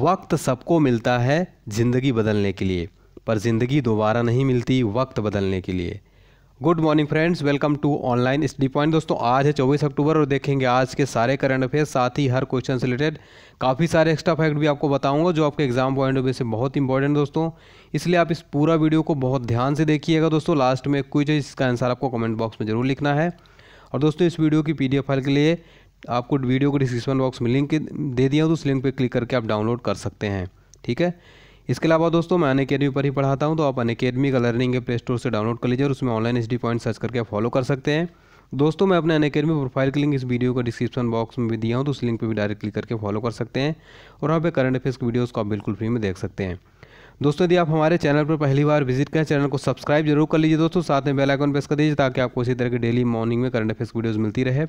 वक्त सबको मिलता है ज़िंदगी बदलने के लिए पर ज़िंदगी दोबारा नहीं मिलती वक्त बदलने के लिए good morning friends welcome to online study point दोस्तों आज है चौबीस अक्टूबर और देखेंगे आज के सारे करंट अफेयर साथ ही हर क्वेश्चन से रिलेटेड काफ़ी सारे एक्स्ट्रा फैक्ट भी आपको बताऊंगा जो आपके एग्जाम पॉइंट ऑफ व्यू से बहुत इंपॉर्टेंट दोस्तों इसलिए आप इस पूरा वीडियो को बहुत ध्यान से देखिएगा दोस्तों लास्ट में कुछ इसका आंसर आपको कमेंट बॉक्स में जरूर लिखना है और दोस्तों इस वीडियो की पी फाइल के लिए आपको वीडियो को डिस्क्रिप्शन बॉक्स में लिंक दे दिया तो उस लिंक पर क्लिक करके आप डाउनलोड कर सकते हैं ठीक है इसके अलावा दोस्तों मैं अन अकेडमी पर ही पढ़ाता हूँ तो आप अन अकेडमी का लर्निंग प्ले स्टोर से डाउनलोड कर लीजिए और उसमें ऑनलाइन एच पॉइंट सर्च करके फॉलो कर सकते हैं दोस्तों मैं अपने अन अकेडमी प्रोफाइल की लिंक इस वीडियो का डिस्क्रिप्शन बॉक्स में भी दिया हूँ तो उस लिंक पर भी डायरेक्ट क्लिक करके फॉलो कर सकते हैं और वहाँ पर करंट अफेयर्स की वीडियोज़ को आप बिल्कुल फ्री में देख सकते हैं दोस्तों यदि आप हमारे चैनल पर पहली बार विजिट करें चैनल को सब्सक्राइब जरूर कर लीजिए दोस्तों साथ में बेल आइकन प्रेस कर दीजिए ताकि आपको इसी तरह की डेली मॉर्निंग में करंट अफेयर्स वीडियोज़ मिलती रहे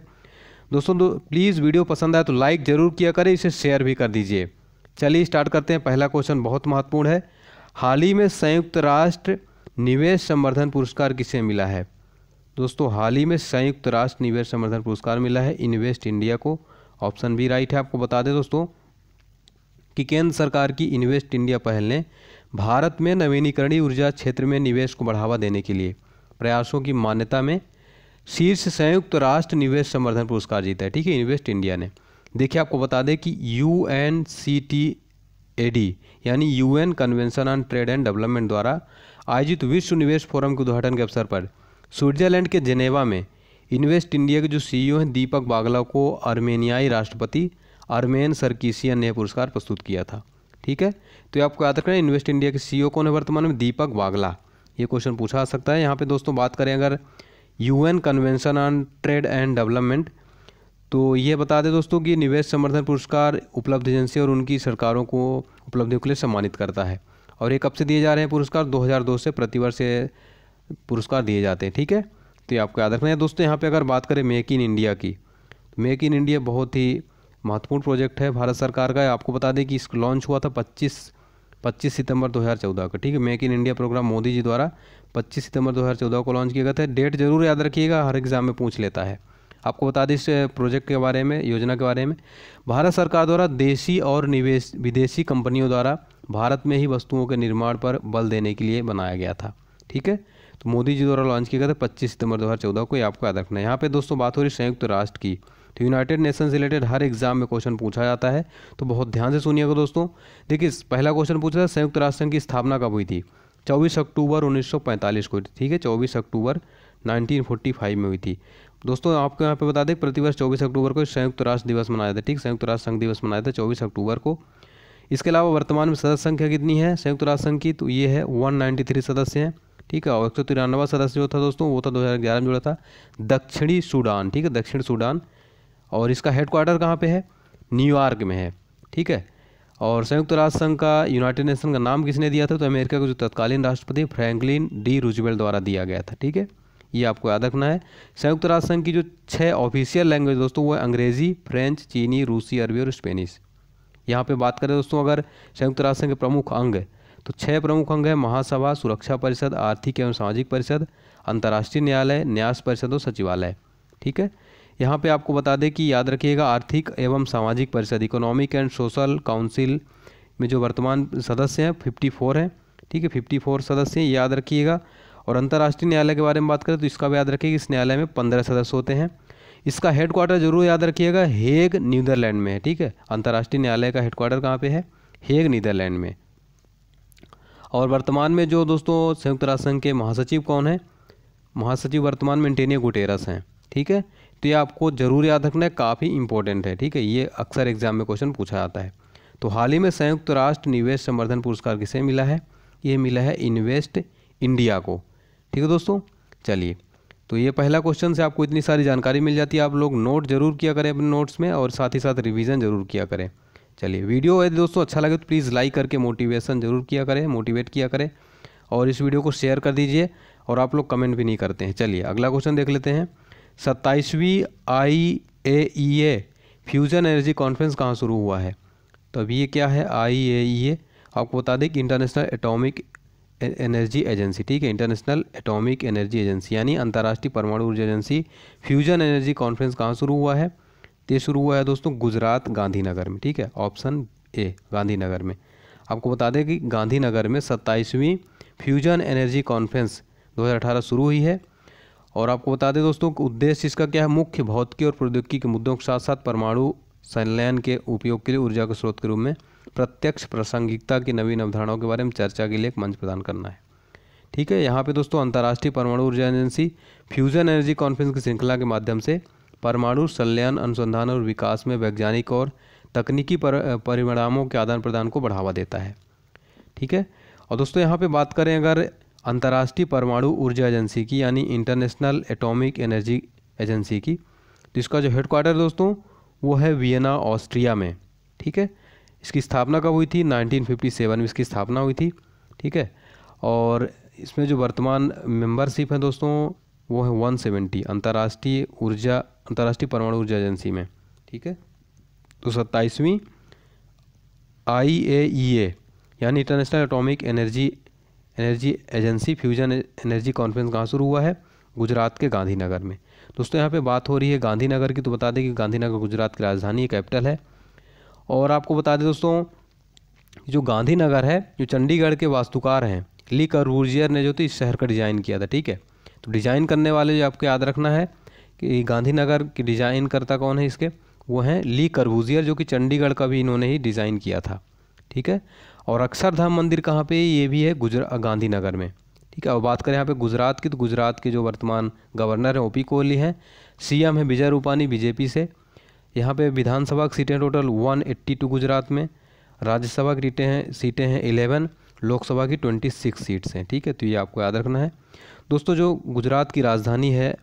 दोस्तों दो, प्लीज़ वीडियो पसंद आए तो लाइक ज़रूर किया करें इसे शेयर भी कर दीजिए चलिए स्टार्ट करते हैं पहला क्वेश्चन बहुत महत्वपूर्ण है हाल ही में संयुक्त राष्ट्र निवेश संवर्धन पुरस्कार किसे मिला है दोस्तों हाल ही में संयुक्त राष्ट्र निवेश संवर्धन पुरस्कार मिला है इन्वेस्ट इंडिया को ऑप्शन भी राइट है आपको बता दें दोस्तों कि केंद्र सरकार की इन्वेस्ट इंडिया पहल ने भारत में नवीनीकरणीय ऊर्जा क्षेत्र में निवेश को बढ़ावा देने के लिए प्रयासों की मान्यता में शीर्ष संयुक्त राष्ट्र निवेश संवर्धन पुरस्कार जीता है ठीक है इन्वेस्ट इंडिया ने देखिए आपको बता दें कि U N C T A D यानी U N convention on trade and development द्वारा आयोजित विश्व निवेश फोरम के उद्घाटन के अवसर पर स्विट्जरलैंड के जेनेवा में इन्वेस्ट इंडिया के जो सीईओ e हैं दीपक बागला को आर्मेनियाई राष्ट्रपति आर्मेन सरकीसियन ने पुरस्कार प्रस्तुत किया था ठीक है तो आपको याद रखना इन्वेस्ट इंडिया के सीईओ e कौन है वर्तमान में दीपक बागला ये क्वेश्चन पूछा जा सकता है यहाँ पे दोस्तों बात करें अगर UN convention on trade and development तो ये बता दें दोस्तों कि निवेश समर्थन पुरस्कार उपलब्ध एजेंसी और उनकी सरकारों को उपलब्धियों के लिए सम्मानित करता है और ये कब से दिए जा रहे हैं पुरस्कार 2002 से प्रतिवर्ष ये पुरस्कार दिए जाते हैं ठीक है तो ये आपको याद रखना है दोस्तों यहाँ पे अगर बात करें मेक इन इंडिया की तो मेक इन इंडिया बहुत ही महत्वपूर्ण प्रोजेक्ट है भारत सरकार का आपको बता दें कि इसको लॉन्च हुआ था पच्चीस 25 सितंबर 2014 का ठीक है make in India program Modi ji द्वारा 25 सितंबर 2014 को लॉन्च किया गया था डेट जरूर याद रखिएगा हर एग्जाम में पूछ लेता है आपको बता दें इस प्रोजेक्ट के बारे में योजना के बारे में भारत सरकार द्वारा देशी और निवेश विदेशी कंपनियों द्वारा भारत में ही वस्तुओं के निर्माण पर बल देने के लिए बनाया गया था ठीक है तो मोदी जी द्वारा लॉन्च किया गया था पच्चीस सितंबर दो को ये आपको याद रखना है यहाँ पर दोस्तों बात हो रही संयुक्त राष्ट्र की तो यूनाइटेड नेशन से रिलेटेड हर एग्जाम में क्वेश्चन पूछा जाता है तो बहुत ध्यान से सुनिएगा दोस्तों देखिए पहला क्वेश्चन पूछा था संयुक्त राष्ट्र संघ की स्थापना कब हुई थी चौबीस अक्टूबर 1945 को ठीक है चौबीस अक्टूबर 1945 में हुई थी दोस्तों आपको यहाँ पे बता दें प्रतिवर्ष चौबीस अक्टूबर को संयुक्त राष्ट्र दिवस मनाया जाता है ठीक संयुक्त राष्ट्र संघ दिवस मनाया जाता है चौबीस अक्टूबर को इसके अलावा वर्तमान में सदस्य संख्या कितनी है संयुक्त राष्ट्र संघ की तो ये है वन सदस्य हैं ठीक है और एक सौ तिरानवा सदस्य जो था दोस्तों वो था दो हज़ार ग्यारह में जुड़ा था दक्षिणी सूडान ठीक है दक्षिण सूडान और इसका हेडक्वार्टर कहाँ पे है न्यूयॉर्क में है ठीक है और संयुक्त राष्ट्र संघ का यूनाइटेड नेशन का नाम किसने दिया था तो अमेरिका के जो तत्कालीन राष्ट्रपति फ्रैंकलिन डी रुजवेल द्वारा दिया गया था ठीक है ये आपको याद रखना है संयुक्त राष्ट्र संघ की जो छः ऑफिशियल लैंग्वेज दोस्तों वो है अंग्रेज़ी फ्रेंच चीनी रूसी अरबी और स्पेनिश यहाँ पे बात करें दोस्तों अगर संयुक्त राष्ट्र संघ के प्रमुख अंग तो छः प्रमुख अंग है महासभा सुरक्षा परिषद आर्थिक एवं सामाजिक परिषद अंतर्राष्ट्रीय न्यायालय न्यास परिषद और सचिवालय ठीक है यहाँ पे आपको बता दें कि याद रखिएगा आर्थिक एवं सामाजिक परिषद इकोनॉमिक एंड सोशल काउंसिल में जो वर्तमान सदस्य हैं फोर हैं ठीक है फोर सदस्य हैं याद रखिएगा और अंतर्राष्ट्रीय न्यायालय के बारे में बात करें तो इसका भी याद रखिएगा इस न्यायालय में पंद्रह सदस्य होते हैं इसका हेडक्वार्टर जरूर याद रखिएगा हेग नीदरलैंड में है ठीक है अंतर्राष्ट्रीय न्यायालय का हेडक्वार्टर कहाँ पर है हेग नीदरलैंड में और वर्तमान में जो दोस्तों संयुक्त राष्ट्र संघ के महासचिव कौन है महासचिव वर्तमान में एंटेनियो गुटेरस हैं ठीक है तो ये आपको ज़रूर याद रखना है काफ़ी इंपॉर्टेंट है ठीक है ये अक्सर एग्जाम में क्वेश्चन पूछा जाता है तो हाल ही में संयुक्त राष्ट्र निवेश संवर्धन पुरस्कार किसे मिला है ये मिला है इन्वेस्ट इंडिया को ठीक है दोस्तों चलिए तो ये पहला क्वेश्चन से आपको इतनी सारी जानकारी मिल जाती है आप लोग नोट जरूर किया करें अपने नोट्स में और साथ ही साथ रिवीजन जरूर किया करें चलिए वीडियो यदि दोस्तों अच्छा लगे तो प्लीज़ लाइक करके मोटिवेशन जरूर किया करें मोटिवेट किया करें और इस वीडियो को शेयर कर दीजिए और आप लोग कमेंट भी नहीं करते हैं चलिए अगला क्वेश्चन देख लेते हैं सत्ताईसवीं I A E A fusion energy conference कहाँ शुरू हुआ है तो अभी ये क्या है आई ए ई ए आपको बता दें कि इंटरनेशनल एटॉमिक एनर्जी एजेंसी ठीक है इंटरनेशनल एटॉमिक एनर्जी एजेंसी यानी अंतर्राष्ट्रीय परमाणु ऊर्जा एजेंसी फ्यूजन एनर्जी कॉन्फ्रेंस कहाँ शुरू हुआ है ये शुरू हुआ है दोस्तों गुजरात गांधीनगर में ठीक है ऑप्शन ए गांधीनगर में आपको बता दें कि गांधीनगर में सत्ताईसवीं फ्यूजन एनर्जी कॉन्फ्रेंस 2018 शुरू हुई है और आपको बता दें दोस्तों उद्देश्य इसका क्या है मुख्य भौतिकी और प्रौद्योगिकी के मुद्दों के साथ साथ परमाणु संलयन के उपयोग के लिए ऊर्जा के स्रोत के रूप में प्रत्यक्ष प्रासंगिकता की नवीन अवधारणाओं के बारे में चर्चा के लिए एक मंच प्रदान करना है ठीक है यहाँ पे दोस्तों अंतर्राष्ट्रीय परमाणु ऊर्जा एजेंसी फ्यूजन एनर्जी कॉन्फ्रेंस की श्रृंखला के माध्यम से परमाणु संलयन अनुसंधान और विकास में वैज्ञानिक और तकनीकी पर, परिणामों के आदान प्रदान को बढ़ावा देता है ठीक है और दोस्तों यहाँ पर बात करें अगर अंतर्राष्ट्रीय परमाणु ऊर्जा एजेंसी की यानी इंटरनेशनल एटॉमिक एनर्जी एजेंसी की जिसका जो हेडक्वार्टर दोस्तों वो है वियना ऑस्ट्रिया में ठीक है इसकी स्थापना कब हुई थी 1957 में इसकी स्थापना हुई थी ठीक है और इसमें जो वर्तमान मेंबरशिप है दोस्तों वो है 170 अंतर्राष्ट्रीय ऊर्जा अंतर्राष्ट्रीय परमाणु ऊर्जा एजेंसी में ठीक है तो सत्ताईसवीं आई ए ई ए यानी international atomic energy energy agency fusion energy conference कहाँ शुरू हुआ है गुजरात के गांधीनगर में दोस्तों यहाँ पे बात हो रही है गांधीनगर की तो बता दें कि गांधीनगर गुजरात की राजधानी कैपिटल है और आपको बता दें दोस्तों जो गांधीनगर है जो चंडीगढ़ के वास्तुकार हैं ली करूर्जियर ने जो तो इस शहर का डिज़ाइन किया था ठीक है तो डिज़ाइन करने वाले जो आपको याद रखना है कि गांधीनगर की डिज़ाइन करता कौन है इसके वो हैं ली करबूजियर जो कि चंडीगढ़ का भी इन्होंने ही डिज़ाइन किया था ठीक है और अक्षरधाम मंदिर कहाँ पे ये भी है गुजरा गांधीनगर में ठीक है और बात करें यहाँ पे गुजरात की तो गुजरात के जो वर्तमान गवर्नर हैं ओ पी कोहली हैं सीएम है विजय रूपानी बीजेपी से यहाँ पे विधानसभा की सीटें टोटल 182 गुजरात में राज्यसभा की सीटें हैं सीटें हैं इलेवन लोकसभा की सिक्स सीट्स हैं ठीक है तो ये आपको याद रखना है दोस्तों जो गुजरात की राजधानी है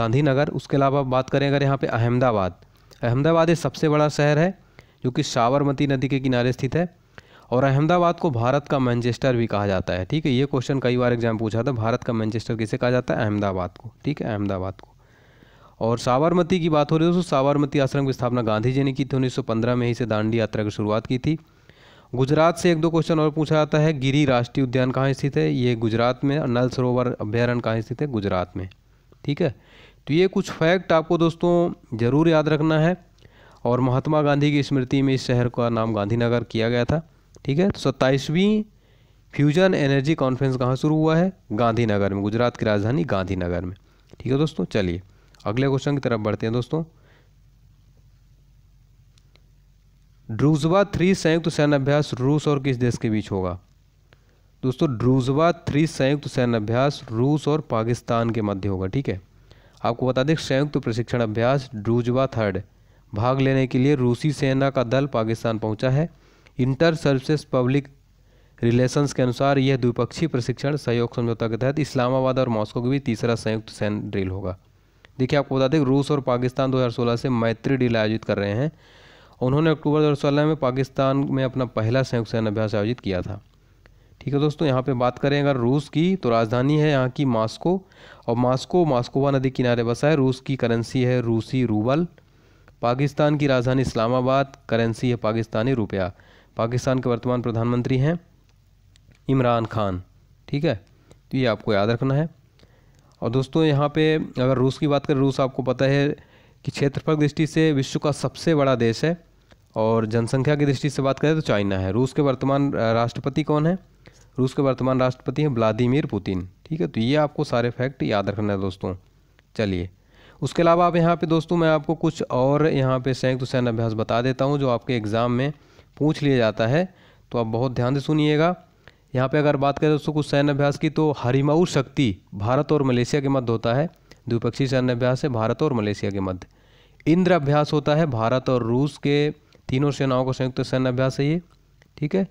गांधीनगर उसके अलावा बात करें अगर यहाँ पर अहमदाबाद अहमदाबाद एक सबसे बड़ा शहर है जो कि साबरमती नदी के किनारे स्थित है और अहमदाबाद को भारत का मैनचेस्टर भी कहा जाता है ठीक है ये क्वेश्चन कई बार एग्जाम पूछा था भारत का मैनचेस्टर किसे कहा जाता है अहमदाबाद को ठीक है अहमदाबाद को और साबरमती की बात हो रही है दोस्तों साबरमती आश्रम की स्थापना गांधी जी ने की थी उन्नीस में ही से दांडी यात्रा की शुरुआत की थी गुजरात से एक दो क्वेश्चन और पूछा जाता है गिरी राष्ट्रीय उद्यान कहाँ स्थित है ये गुजरात में नल सरोवर अभ्यारण्य कहाँ स्थित है गुजरात में ठीक है तो ये कुछ फैक्ट आपको दोस्तों ज़रूर याद रखना है और महात्मा गांधी की स्मृति में इस शहर का नाम गांधीनगर किया गया था ठीक है तो सत्ताईसवीं फ्यूजन एनर्जी कॉन्फ्रेंस कहाँ शुरू हुआ है गांधीनगर में गुजरात की राजधानी गांधीनगर में ठीक है दोस्तों चलिए अगले क्वेश्चन की तरफ बढ़ते हैं दोस्तों ड्रूजवा थ्री संयुक्त सैन्य अभ्यास रूस और किस देश के बीच होगा दोस्तों ड्रूजवा थ्री संयुक्त सैन्य अभ्यास रूस और पाकिस्तान के मध्य होगा ठीक है आपको बता दें संयुक्त प्रशिक्षण अभ्यास ड्रूजवा थर्ड भाग लेने के लिए रूसी सेना का दल पाकिस्तान पहुंचा है इंटर सर्विसेज पब्लिक रिलेशंस के अनुसार यह द्विपक्षीय प्रशिक्षण सहयोग समझौता के तहत इस्लामाबाद और मॉस्को के भी तीसरा संयुक्त सैन्य ड्रिल होगा देखिए आपको बता दें रूस और पाकिस्तान 2016 से मैत्री ड्रिल आयोजित कर रहे हैं उन्होंने अक्टूबर दो में पाकिस्तान में अपना पहला संयुक्त सैन्य अभ्यास आयोजित किया था ठीक है दोस्तों यहाँ पे बात करें अगर रूस की तो राजधानी है यहाँ की मास्को और मास्को मास्कोवा नदी किनारे बसा है रूस की करेंसी है रूसी रूबल पाकिस्तान की राजधानी इस्लामाबाद करेंसी है पाकिस्तानी रुपया पाकिस्तान के वर्तमान प्रधानमंत्री हैं इमरान खान ठीक है तो ये आपको याद रखना है और दोस्तों यहाँ पे अगर रूस की बात करें रूस आपको पता है कि क्षेत्रफल दृष्टि से विश्व का सबसे बड़ा देश है और जनसंख्या की दृष्टि से बात करें तो चाइना है रूस के वर्तमान राष्ट्रपति कौन है रूस के वर्तमान राष्ट्रपति हैं व्लादिमिर पुतिन ठीक है तो ये आपको सारे फैक्ट याद रखना है दोस्तों चलिए उसके अलावा आप यहाँ पे दोस्तों मैं आपको कुछ और यहाँ पे संयुक्त सैन्य अभ्यास बता देता हूँ जो आपके एग्ज़ाम में पूछ लिया जाता है तो आप बहुत ध्यान से सुनिएगा यहाँ पे अगर बात करें दोस्तों कुछ सैन्य अभ्यास की तो हरिमाऊ शक्ति भारत और मलेशिया के मध्य होता है द्विपक्षीय सैन्य अभ्यास है भारत और मलेशिया के मध्य इंद्र अभ्यास होता है भारत और रूस के तीनों सेनाओं का संयुक्त सैन्य अभ्यास है ये ठीक है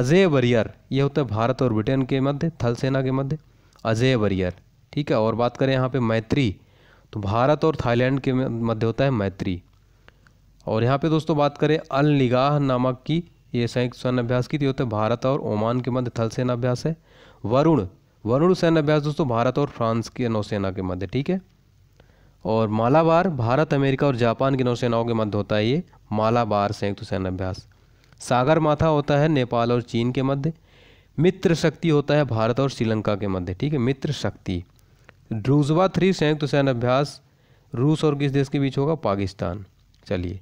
अजय वरियर ये होता है भारत और ब्रिटेन के मध्य थल सेना के मध्य अजय वरियर ठीक है और बात करें यहाँ पे मैत्री तो भारत और थाईलैंड के मध्य होता है मैत्री और यहाँ पे दोस्तों बात करें अल निगाह नामक की ये संयुक्त सैन्य अभ्यास की थी तो होता है भारत और ओमान के मध्य थल सेना अभ्यास है वरुण वरुण सैन्य अभ्यास दोस्तों भारत और फ्रांस की नौसेना के मध्य ठीक है और मालाबार भारत अमेरिका और जापान की नौसेनाओं के मध्य होता है ये मालाबार संयुक्त सैन्य अभ्यास सागर माथा होता है नेपाल और चीन के मध्य मित्र शक्ति होता है भारत और श्रीलंका के मध्य ठीक है मित्र शक्ति ड्रूजवा थ्री संयुक्त सैन्य अभ्यास रूस और किस देश के बीच होगा पाकिस्तान चलिए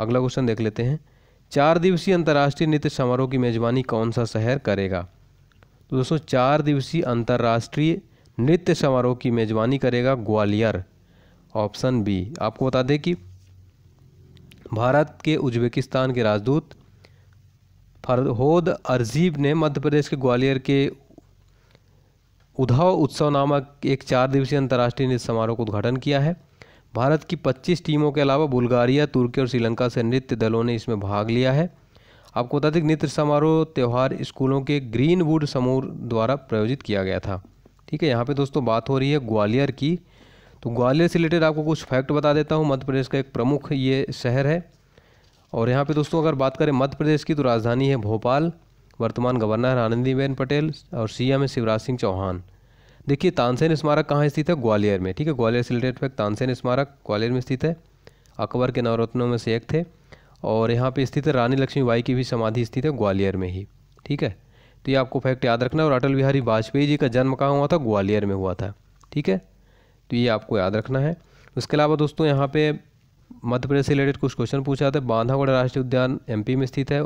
अगला क्वेश्चन देख लेते हैं चार दिवसीय अंतर्राष्ट्रीय नृत्य समारोह की मेजबानी कौन सा शहर करेगा तो दोस्तों चार दिवसीय अंतर्राष्ट्रीय नृत्य समारोह की मेजबानी करेगा ग्वालियर ऑप्शन बी आपको बता दें कि भारत के उज्बेकिस्तान के राजदूत फरहोद अरजीब ने मध्य प्रदेश के ग्वालियर के उधाव उत्सव नामक एक चार दिवसीय अंतर्राष्ट्रीय नृत्य समारोह का उद्घाटन किया है भारत की 25 टीमों के अलावा बुल्गारिया तुर्की और श्रीलंका से नृत्य दलों ने इसमें भाग लिया है आपको बता दें नृत्य समारोह त्यौहार स्कूलों के ग्रीनवुड समूह द्वारा प्रायोजित किया गया था ठीक है यहाँ पे दोस्तों बात हो रही है ग्वालियर की तो ग्वालियर से रिलेटेड आपको कुछ फैक्ट बता देता हूँ मध्य प्रदेश का एक प्रमुख ये शहर है और यहाँ पे दोस्तों अगर बात करें मध्य प्रदेश की तो राजधानी है भोपाल वर्तमान गवर्नर आनंदीबेन पटेल और सिया एम शिवराज सिंह चौहान देखिए तानसेन स्मारक कहाँ स्थित है ग्वालियर में ठीक है ग्वालियर से रिलेटेड फैक्ट तानसेन स्मारक ग्वालियर में स्थित है अकबर के नवरत्नों में से एक थे और यहाँ पे स्थित है रानी लक्ष्मीबाई की भी समाधि स्थित है ग्वालियर में ही ठीक है तो ये आपको फैक्ट याद रखना और अटल बिहारी वाजपेयी जी का जन्म कहाँ हुआ था ग्वालियर में हुआ था ठीक है तो ये आपको याद रखना है उसके अलावा दोस्तों यहाँ पे मध्य प्रदेश से रिलेटेड कुछ क्वेश्चन पूछा था बांधागढ़ राष्ट्रीय उद्यान एमपी में स्थित है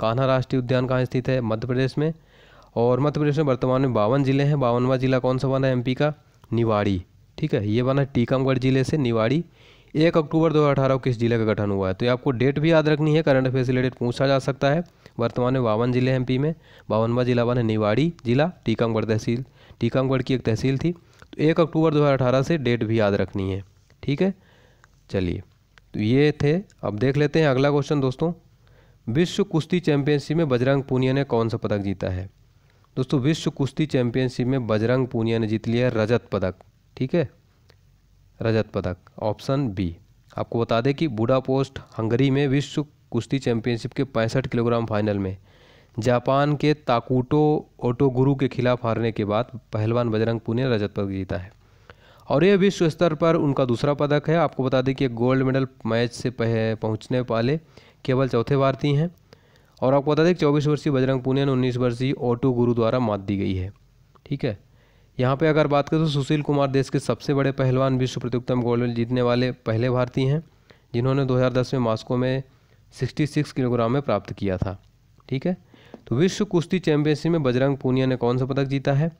कान्हा राष्ट्रीय उद्यान कहाँ स्थित है मध्य प्रदेश में और मध्य प्रदेश में वर्तमान में बावन जिले हैं बावनवा जिला कौन सा बना है एमपी का निवाड़ी ठीक है ये बना टीकमगढ़ जिले से निवाड़ी एक अक्टूबर दो को किस जिले का गठन हुआ है तो ये आपको डेट भी याद रखनी है करंट अफेयर से रिलेटेड पूछा जा सकता है वर्तमान में बावन जिले एम में बावनवा जिला बना निवाड़ी जिला टीकमगढ़ तहसील टीकमगढ़ की एक तहसील थी तो एक अक्टूबर दो से डेट भी याद रखनी है ठीक है चलिए तो ये थे अब देख लेते हैं अगला क्वेश्चन दोस्तों विश्व कुश्ती चैंपियनशिप में बजरंग पूनिया ने कौन सा पदक जीता है दोस्तों विश्व कुश्ती चैंपियनशिप में बजरंग पूनिया ने जीत लिया रजत पदक ठीक है रजत पदक ऑप्शन बी आपको बता दें कि बुडापोस्ट हंगरी में विश्व कुश्ती चैंपियनशिप के पैंसठ किलोग्राम फाइनल में जापान के ताकुटो ओटोगुरु के खिलाफ हारने के बाद पहलवान बजरंग पूनिया रजत पदक जीता है और यह विश्व स्तर पर उनका दूसरा पदक है आपको बता दें कि गोल्ड मेडल मैच से पहुंचने वाले केवल चौथे भारतीय हैं और आपको बता दें चौबीस वर्षीय बजरंग पुनिया उन्नीस वर्षीय ऑटो गुरु द्वारा मात दी गई है ठीक है यहाँ पे अगर बात करें तो सुशील कुमार देश के सबसे बड़े पहलवान विश्व प्रतियोगिता में गोल्ड मेडल जीतने वाले पहले भारतीय हैं जिन्होंने 2010 में मास्को में 66 किलोग्राम में प्राप्त किया था ठीक है तो विश्व कुश्ती चैंपियनशिप में बजरंग पूनिया ने कौन सा पदक जीता है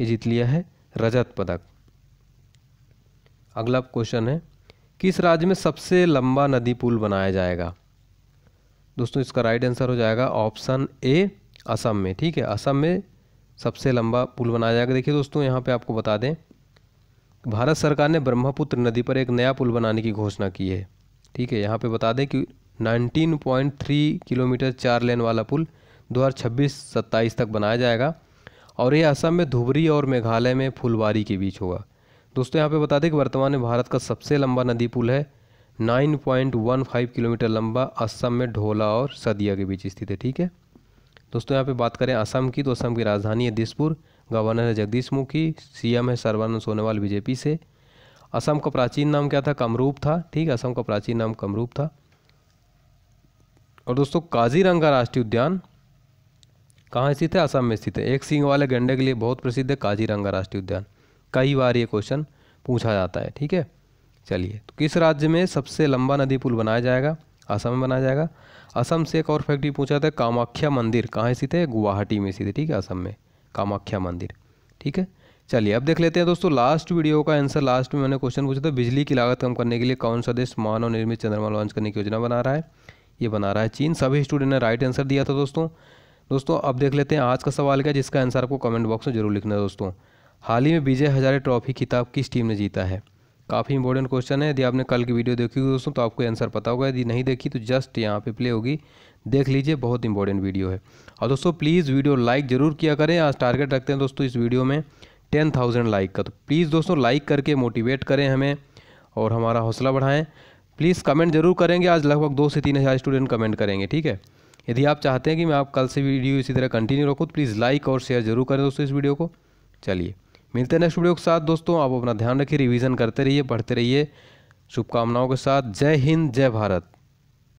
ये जीत लिया है रजत पदक अगला क्वेश्चन है किस राज्य में सबसे लंबा नदी पुल बनाया जाएगा दोस्तों इसका राइट आंसर हो जाएगा ऑप्शन ए असम में ठीक है असम में सबसे लंबा पुल बनाया जाएगा देखिए दोस्तों यहाँ पे आपको बता दें भारत सरकार ने ब्रह्मपुत्र नदी पर एक नया पुल बनाने की घोषणा की है ठीक है यहाँ पे बता दें कि 19.3 किलोमीटर चार लेन वाला पुल दो हज़ार छब्बीस तक बनाया जाएगा और ये असम में धुबरी और मेघालय में फुलवारी के बीच होगा दोस्तों यहाँ पर बता दें कि वर्तमान में भारत का सबसे लंबा नदी पुल है 9.15 किलोमीटर लंबा असम में ढोला और सदिया के बीच स्थित है ठीक है दोस्तों यहाँ पे बात करें असम की तो असम की राजधानी है दिसपुर गवर्नर है जगदीश मुखी सीएम है सर्वानंद सोनोवाल बीजेपी से असम का प्राचीन नाम क्या था कमरूप था ठीक है असम का प्राचीन नाम कमरूप था और दोस्तों काजीरंगा राष्ट्रीय उद्यान कहाँ स्थित है असम में स्थित है एक सिंह वाले गंडे के लिए बहुत प्रसिद्ध है काजीरंगा राष्ट्रीय उद्यान कई बार ये क्वेश्चन पूछा जाता है ठीक है चलिए तो किस राज्य में सबसे लंबा नदी पुल बनाया जाएगा असम में बनाया जाएगा असम से एक और फैक्ट पूछा था कामाख्या मंदिर कहाँ स्थित है गुवाहाटी में स्थित है ठीक है असम में कामाख्या मंदिर ठीक है चलिए अब देख लेते हैं दोस्तों लास्ट वीडियो का आंसर लास्ट में मैंने क्वेश्चन पूछा था बिजली की लागत कम करने के लिए कौन सा देश मानव निर्मित चंद्रमा लॉन्च करने की योजना बना रहा है ये बना रहा है चीन सभी स्टूडेंट ने राइट आंसर दिया था दोस्तों दोस्तों अब देख लेते हैं आज का सवाल क्या जिसका आंसर आपको कमेंट बॉक्स में जरूर लिखना है दोस्तों हाल ही में विजय हजारे ट्रॉफी खिताब किस टीम ने जीता है काफ़ी इंपॉर्टेंट क्वेश्चन है यदि आपने कल की वीडियो देखी होगी दोस्तों तो आपको आंसर पता होगा यदि नहीं देखी तो जस्ट यहाँ पे प्ले होगी देख लीजिए बहुत इंपॉर्टेंट वीडियो है और दोस्तों प्लीज़ वीडियो लाइक ज़रूर किया करें आज टारगेट रखते हैं दोस्तों इस वीडियो में टेन थाउजेंड लाइक का तो प्लीज़ दोस्तों लाइक करके मोटिवेट करें हमें और हमारा हौसला बढ़ाएँ प्लीज़ कमेंट जरूर करेंगे आज लगभग दो से तीन हज़ार स्टूडेंट कमेंट करेंगे ठीक है यदि आप चाहते हैं कि मैं आप कल से वीडियो इसी तरह कंटिन्यू रखूँ तो प्लीज़ लाइक और शेयर जरूर करें दोस्तों इस वीडियो को चलिए मिलते हैं नेक्स्ट वीडियो के साथ दोस्तों आप अपना ध्यान रखिए रिवीजन करते रहिए पढ़ते रहिए शुभकामनाओं के साथ जय हिंद जय भारत